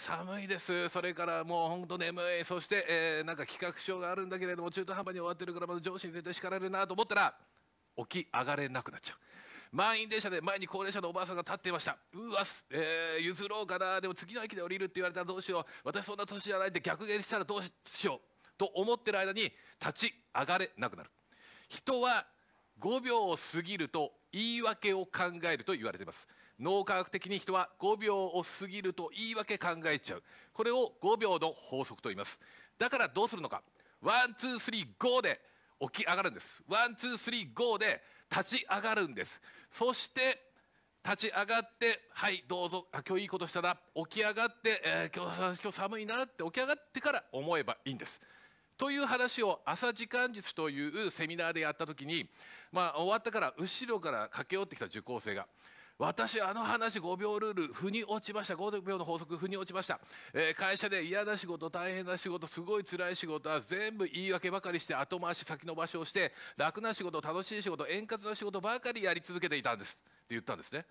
寒いです、それからもう本当眠い、そして、えー、なんか企画書があるんだけれども、中途半端に終わってるから、まず上司に絶対叱られるなと思ったら、起き上がれなくなっちゃう。満員電車で前に高齢者のおばあさんが立っていましたうわ、えー、譲ろうかなでも次の駅で降りるって言われたらどうしよう私そんな年じゃないって逆減したらどうしようと思ってる間に立ち上がれなくなる人は5秒を過ぎると言い訳を考えると言われています脳科学的に人は5秒を過ぎると言い訳考えちゃうこれを5秒の法則と言いますだからどうするのかワンツースリーゴーで起き上がるんですワンツースリーゴーで立ち上がるんですそして立ち上がってはいどうぞあ今日いいことしたな起き上がって、えー、今日今日寒いなって起き上がってから思えばいいんですという話を朝時間術というセミナーでやった時に、まあ、終わったから後ろから駆け寄ってきた受講生が私あの話5秒ルール腑に落ちました5秒の法則腑に落ちました、えー、会社で嫌な仕事大変な仕事すごい辛い仕事は全部言い訳ばかりして後回し先延ばしをして楽な仕事楽しい仕事円滑な仕事ばかりやり続けていたんですって言ったんですね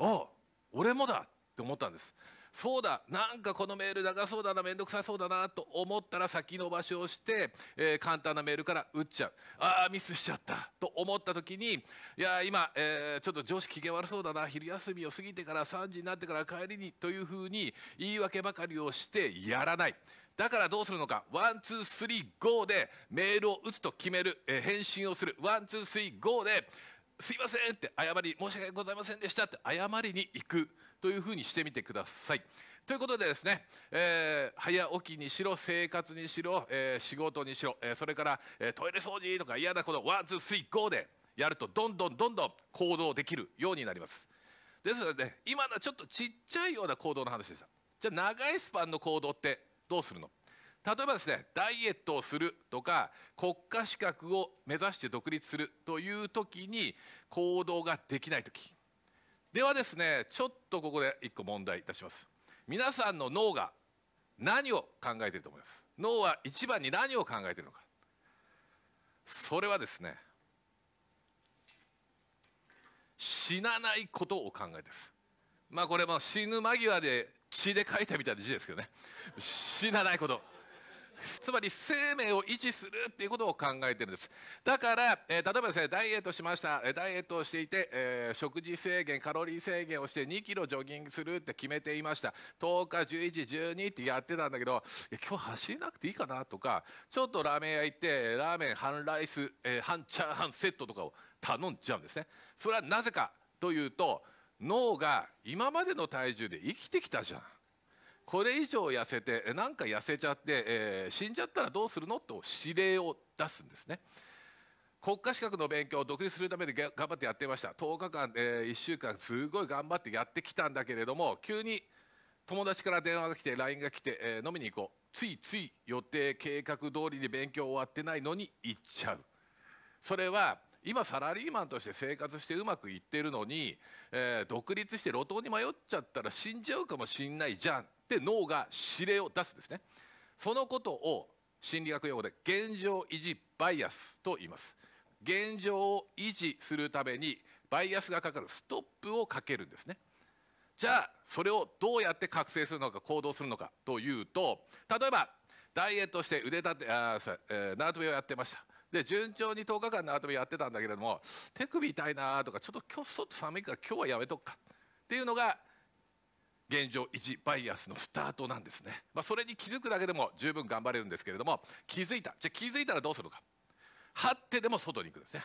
ああ俺もだって思ったんですそうだなんかこのメール長そうだな面倒くさそうだなと思ったら先延ばしをして、えー、簡単なメールから打っちゃうああミスしちゃったと思った時にいや今、えー、ちょっと上司機嫌悪そうだな昼休みを過ぎてから3時になってから帰りにというふうに言い訳ばかりをしてやらない。だからどうするのかワンツースリーゴーでメールを打つと決める、えー、返信をするワンツースリーゴーですいませんって謝り申し訳ございませんでしたって謝りに行くというふうにしてみてください。ということでですね、えー、早起きにしろ生活にしろ、えー、仕事にしろ、えー、それから、えトイレ掃除とか嫌なことワンツースイッゴーでやるとどんどんどんどん行動できるようになります。ですので、ね、今のはちょっとちっちゃいような行動の話でした。じゃあ長いスパンの行動ってどうするの例えばですねダイエットをするとか国家資格を目指して独立するという時に行動ができない時ではですねちょっとここで1個問題いたします皆さんの脳が何を考えてると思います脳は一番に何を考えてるのかそれはですね死なないことを考えですまあこれも死ぬ間際で血で書いたみたいな字ですけどね死なないことつまり生命を維持するっていうことを考えてるんですだから、えー、例えばですねダイエットしましたダイエットをしていて、えー、食事制限カロリー制限をして2キロジョギングするって決めていました10日11 12ってやってたんだけど今日走れなくていいかなとかちょっとラーメン屋行ってラーメン半ライス、えー、半チャーハンセットとかを頼んじゃうんですねそれはなぜかというと脳が今までの体重で生きてきたじゃんこれ以上痩せてなんか痩せちゃって、えー、死んじゃったらどうするのと指令を出すんですね。国家資格の勉強を独立するために頑張ってやってました10日間、えー、1週間すごい頑張ってやってきたんだけれども急に友達から電話が来て LINE が来て、えー、飲みに行こうついつい予定計画通りに勉強終わってないのに行っちゃうそれは今サラリーマンとして生活してうまくいってるのに、えー、独立して路頭に迷っちゃったら死んじゃうかもしんないじゃんって脳が指令を出すんですねそのことを心理学用語で現状維持バイアスと言います現状を維持するためにバイアスがかかるストップをかけるんですねじゃあそれをどうやって覚醒するのか行動するのかというと例えばダイエットして腕立てあ、えー、縄跳びをやってましたで順調に10日間縄跳びやってたんだけれども手首痛いなとかちょっと今日外寒いから今日はやめとくかっていうのが現状持バイアスのスタートなんですね、まあ、それに気づくだけでも十分頑張れるんですけれども気づいたじゃあ気づいたらどうするか張ってでも外に行くんですね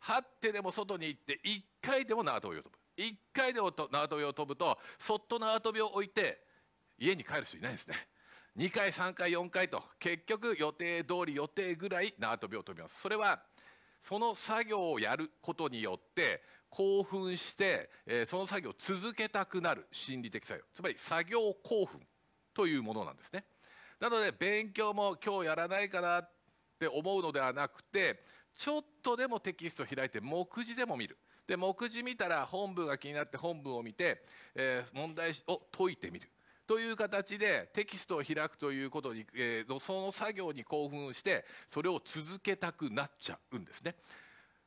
張ってでも外に行って1回でも縄跳びを飛ぶ1回でも縄跳びを飛ぶとそっと縄跳びを置いて家に帰る人いないんですね2回3回4回と結局予定通り予定ぐらい縄跳びを飛びますそれはその作業をやることによって興奮して、えー、その作業を続けたくなる心理的作用つまり作業興奮というものなんですねなので勉強も今日やらないかなって思うのではなくてちょっとでもテキスト開いて目次でも見るで目次見たら本文が気になって本文を見て、えー、問題を解いてみるという形でテキストを開くということに、えー、その作業に興奮してそれを続けたくなっちゃうんですね。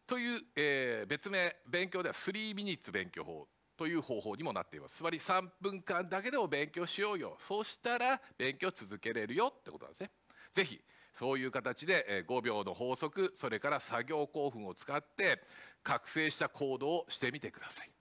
という、えー、別名勉強では3ミニッツ勉強法という方法にもなっていますつまり3分間だけでも勉強しようよそうしたら勉強続けれるよってことなんですね。ぜひそういう形で5秒の法則それから作業興奮を使って覚醒した行動をしてみてください。